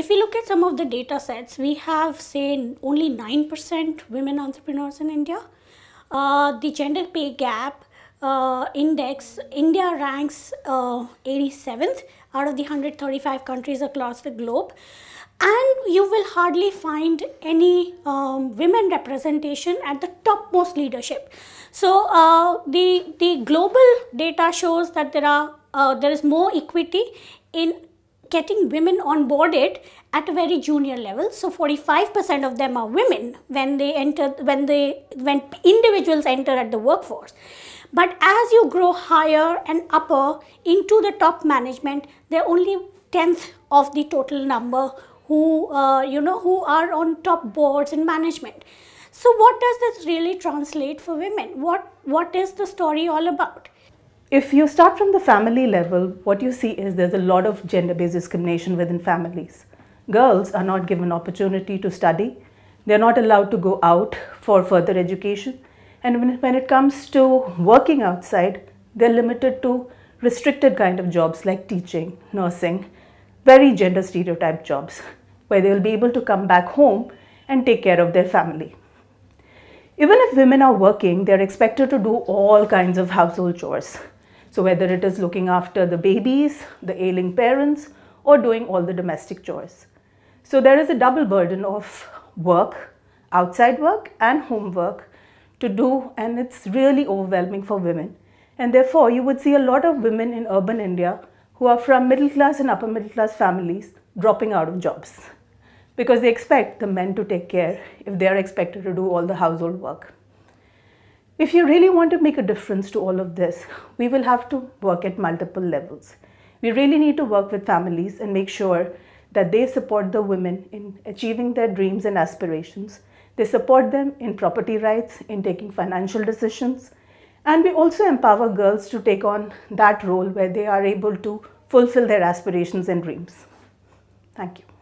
If we look at some of the data sets, we have say only 9% women entrepreneurs in India. Uh, the gender pay gap uh, index, India ranks uh, 87th out of the 135 countries across the globe. And you will hardly find any um, women representation at the topmost leadership. So uh, the, the global data shows that there, are, uh, there is more equity in getting women on board it at a very junior level so 45% of them are women when they enter when they when individuals enter at the workforce but as you grow higher and upper into the top management they're only 10th of the total number who uh, you know who are on top boards and management so what does this really translate for women what what is the story all about if you start from the family level, what you see is there's a lot of gender-based discrimination within families. Girls are not given opportunity to study. They're not allowed to go out for further education. And when, when it comes to working outside, they're limited to restricted kind of jobs like teaching, nursing, very gender stereotype jobs where they will be able to come back home and take care of their family. Even if women are working, they're expected to do all kinds of household chores. So whether it is looking after the babies, the ailing parents, or doing all the domestic chores. So there is a double burden of work, outside work and homework to do and it's really overwhelming for women. And therefore you would see a lot of women in urban India who are from middle class and upper middle class families dropping out of jobs because they expect the men to take care if they are expected to do all the household work. If you really want to make a difference to all of this, we will have to work at multiple levels. We really need to work with families and make sure that they support the women in achieving their dreams and aspirations. They support them in property rights, in taking financial decisions. And we also empower girls to take on that role where they are able to fulfill their aspirations and dreams. Thank you.